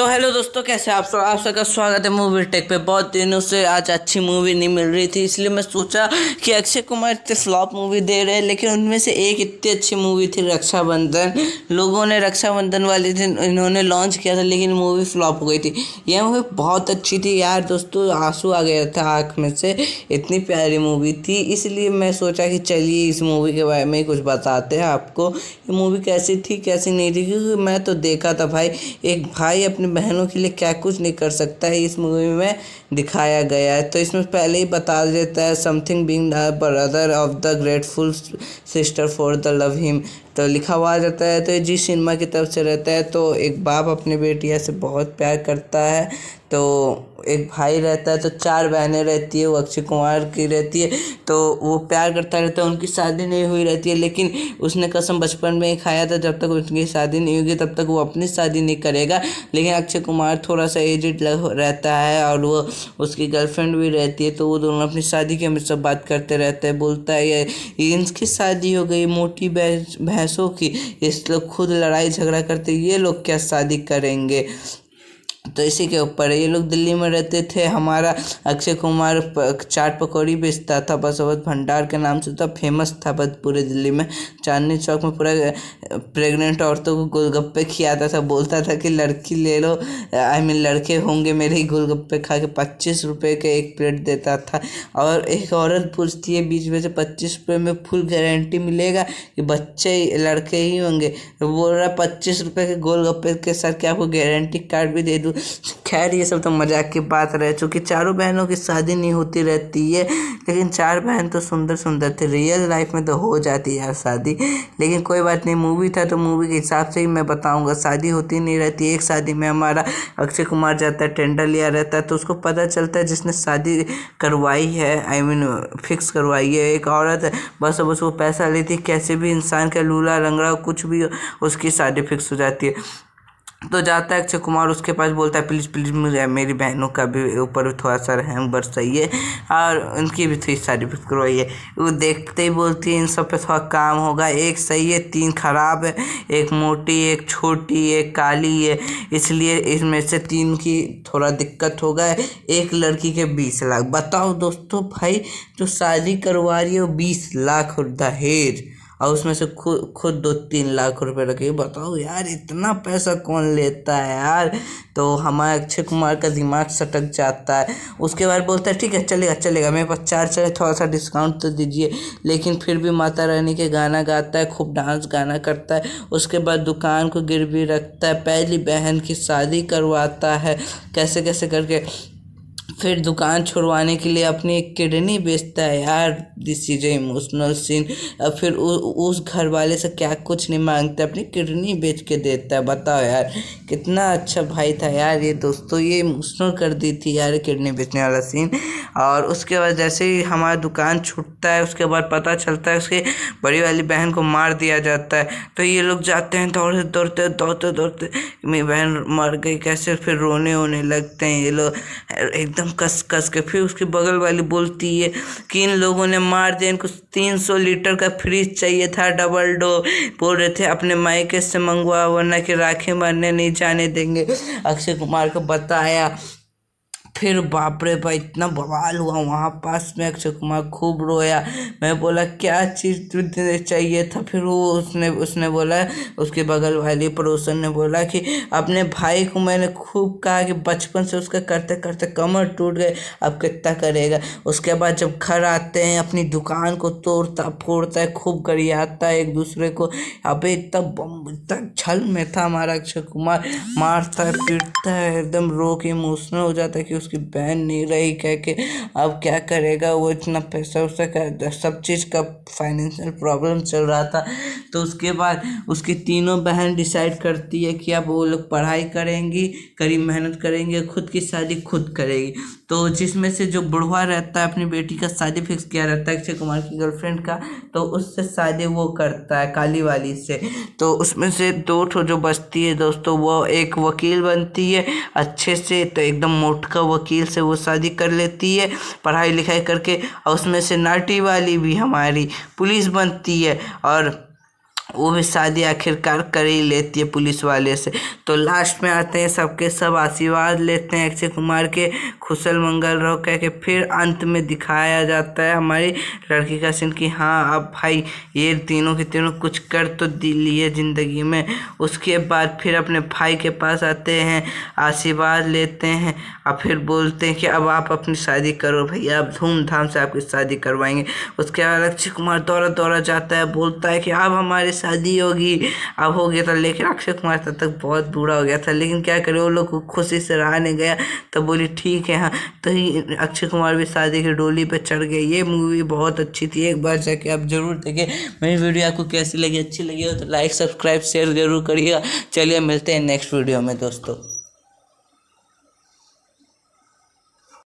तो हेलो दोस्तों कैसे आप सब आप सबका स्वागत है मूवी टेक पे बहुत दिनों से आज अच्छी मूवी नहीं मिल रही थी इसलिए मैं सोचा कि अक्षय कुमार इतने फ्लॉप मूवी दे रहे हैं लेकिन उनमें से एक इतनी अच्छी मूवी थी रक्षाबंधन लोगों ने रक्षाबंधन वाले दिन इन्होंने लॉन्च किया था लेकिन मूवी फ्लॉप हो गई थी यह मूवी बहुत अच्छी थी यार दोस्तों आंसू आ गया था आँख में से इतनी प्यारी मूवी थी इसलिए मैं सोचा कि चलिए इस मूवी के बारे में कुछ बताते हैं आपको ये मूवी कैसी थी कैसी नहीं थी क्योंकि मैं तो देखा था भाई एक भाई अपने बहनों के लिए क्या कुछ नहीं कर सकता है इस मूवी में दिखाया गया है तो इसमें पहले ही बता देता है something being brother of the grateful sister for the love him तो लिखा हुआ रहता है तो जी सिनेमा की तरफ से रहता है तो एक बाप अपने बेटिया से बहुत प्यार करता है तो एक भाई रहता है तो चार बहनें रहती है वो अक्षय कुमार की रहती है तो वो प्यार करता रहता है उनकी शादी नहीं हुई रहती है लेकिन उसने कसम बचपन में ही खाया था जब तक उसकी शादी नहीं होगी तब तक वो अपनी शादी नहीं करेगा लेकिन अक्षय कुमार थोड़ा सा एजिड रहता है और वो उसकी गर्लफ्रेंड भी रहती है तो वो दोनों अपनी शादी की हमेशा बात करते रहते हैं बोलता है इनकी शादी हो गई मोटी बहन भैंसों की इस लोग खुद लड़ाई झगड़ा करते ये लोग क्या शादी करेंगे तो इसी के ऊपर ये लोग दिल्ली में रहते थे हमारा अक्षय कुमार चाट पकौड़ी बेचता था बसवत भंडार के नाम से था तो फेमस था बस पूरे दिल्ली में चांदनी चौक में पूरा प्रेग्नेंट औरतों को गोलगप्पे खिलाता था बोलता था कि लड़की ले लो आई मीन लड़के होंगे मेरे ही गोलगप्पे खा के पच्चीस रुपये के एक प्लेट देता था और एक औरत पूछती है बीच में से पच्चीस रुपये में फुल गारंटी मिलेगा कि बच्चे लड़के ही होंगे बोल रहा है पच्चीस रुपये के गोलगप्पे के साथ क्या आपको गारंटी कार्ड भी दे दूँ खैर ये सब तो मजाक की बात रह चूँकि चारों बहनों की शादी नहीं होती रहती है लेकिन चार बहन तो सुंदर सुंदर थे रियल लाइफ में तो हो जाती है यार शादी लेकिन कोई बात नहीं मूवी था तो मूवी के हिसाब से ही मैं बताऊँगा शादी होती नहीं रहती एक शादी में हमारा अक्षय कुमार जाता है टेंडर लिया रहता है तो उसको पता चलता है जिसने शादी करवाई है आई I मीन mean, फिक्स करवाई है एक औरत बस अब उसको पैसा लेती कैसे भी इंसान का लूला रंगड़ा कुछ भी उसकी शादी फिक्स हो जाती है तो जाता है अक्षय कुमार उसके पास बोलता है प्लीज़ प्लीज़ मुझे मेरी बहनों का भी ऊपर थोड़ा सा रहम बरसाइए और उनकी भी थोड़ी तारीफ करवाइए वो देखते ही बोलती है इन सब पे थोड़ा काम होगा एक सही है तीन खराब है एक मोटी एक छोटी एक काली है इसलिए इसमें से तीन की थोड़ा दिक्कत होगा एक लड़की के बीस लाख बताओ दोस्तों भाई जो शादी करवा रही है वो बीस लाख दहेज और उसमें से खुद खुद दो तीन लाख रुपए रखे बताओ यार इतना पैसा कौन लेता है यार तो हमारे अक्षय कुमार का दिमाग सटक जाता है उसके बाद बोलता है ठीक है चलेगा चलेगा मेरे पास चार चले थोड़ा सा डिस्काउंट तो दीजिए लेकिन फिर भी माता रानी के गाना गाता है खूब डांस गाना करता है उसके बाद दुकान को गिरवी रखता है पहली बहन की शादी करवाता है कैसे कैसे करके फिर दुकान छुड़वाने के लिए अपनी किडनी बेचता है यार दिस इज इमोशनल सीन और फिर उ, उस घर वाले से क्या कुछ नहीं मांगता अपनी किडनी बेच के देता है बताओ यार कितना अच्छा भाई था यार ये दोस्तों ये इमोशनल कर दी थी यार किडनी बेचने वाला सीन और उसके बाद जैसे ही हमारा दुकान छूटता है उसके बाद पता चलता है उसके बड़ी वाली बहन को मार दिया जाता है तो ये लोग जाते हैं दौड़ते दौड़ते दौड़ते दौड़ते मेरी बहन मर गई कैसे फिर रोने वोने लगते हैं ये लोग एकदम एकदम कस कस के फिर उसकी बगल वाली बोलती है कि इन लोगों ने मार दिया इनको तीन सौ लीटर का फ्रिज चाहिए था डबल डोर बोल रहे थे अपने मायके से मंगवा वरना कि राखी मरने नहीं जाने देंगे अक्षय कुमार को बताया फिर बाप रे भाई इतना बवाल हुआ वहाँ पास में अक्षय कुमार खूब रोया मैं बोला क्या चीज़ चाहिए था फिर वो उसने उसने बोला उसके बगल वाली पड़ोसन ने बोला कि अपने भाई को मैंने खूब कहा कि बचपन से उसका करते करते कमर टूट गए अब कितना करेगा उसके बाद जब घर आते हैं अपनी दुकान को तोड़ता फोड़ता है खूब गरियाता है एक दूसरे को अबे इतना इतना छल में था हमारा अक्षय कुमार मारता है पीटता है एकदम रो के इमोशनल हो जाता है कि उस उसकी बहन नहीं रही कह के अब क्या करेगा वो इतना पैसा वैसा कर सब चीज़ का फाइनेंशियल प्रॉब्लम चल रहा था तो उसके बाद उसकी तीनों बहन डिसाइड करती है कि अब वो लोग पढ़ाई करेंगी कड़ी मेहनत करेंगे खुद की शादी खुद करेगी तो जिसमें से जो बुढ़वा रहता है अपनी बेटी का शादी फिक्स किया रहता है अक्षय कुमार की गर्लफ्रेंड का तो उससे शादी वो करता है काली वाली से तो उसमें से दो ठो जो बचती है दोस्तों वो एक वकील बनती है अच्छे से तो एकदम मोटका वकील से वो शादी कर लेती है पढ़ाई लिखाई करके और उसमें से नाटी वाली भी हमारी पुलिस बनती है और वो भी शादी आखिरकार कर ही लेती है पुलिस वाले से तो लास्ट में आते हैं सबके सब आशीर्वाद लेते हैं अक्षय कुमार के खुशल मंगल रहो कह के फिर अंत में दिखाया जाता है हमारी लड़की का सीन कि हाँ अब भाई ये तीनों के तीनों कुछ कर तो लिए ज़िंदगी में उसके बाद फिर अपने भाई के पास आते हैं आशीर्वाद लेते हैं और फिर बोलते हैं कि अब आप अपनी शादी करो भैया आप धूमधाम से आपकी शादी करवाएंगे उसके बाद अक्षय कुमार दौड़ा दौड़ा जाता है बोलता है कि आप हमारे शादी होगी अब हो गया था लेकिन अक्षय कुमार तब तक बहुत बूढ़ा हो गया था लेकिन क्या करे वो लोग खुशी से रहा नहीं गया तो बोली ठीक है हाँ तो ही अक्षय कुमार भी शादी की डोली पर चढ़ गए ये मूवी बहुत अच्छी थी एक बार जाके आप जरूर देखें मेरी वीडियो आपको कैसी लगी अच्छी लगी हो तो लाइक सब्सक्राइब शेयर जरूर करिएगा चलिए मिलते हैं नेक्स्ट वीडियो में दोस्तों